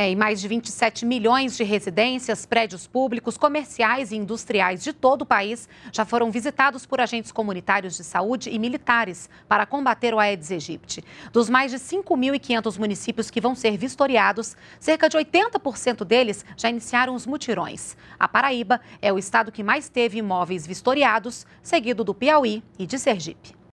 É, e mais de 27 milhões de residências, prédios públicos, comerciais e industriais de todo o país já foram visitados por agentes comunitários de saúde e militares para combater o Aedes aegypti. Dos mais de 5.500 municípios que vão ser vistoriados, cerca de 80% deles já iniciaram os mutirões. A Paraíba é o estado que mais teve imóveis vistoriados, seguido do Piauí e de Sergipe.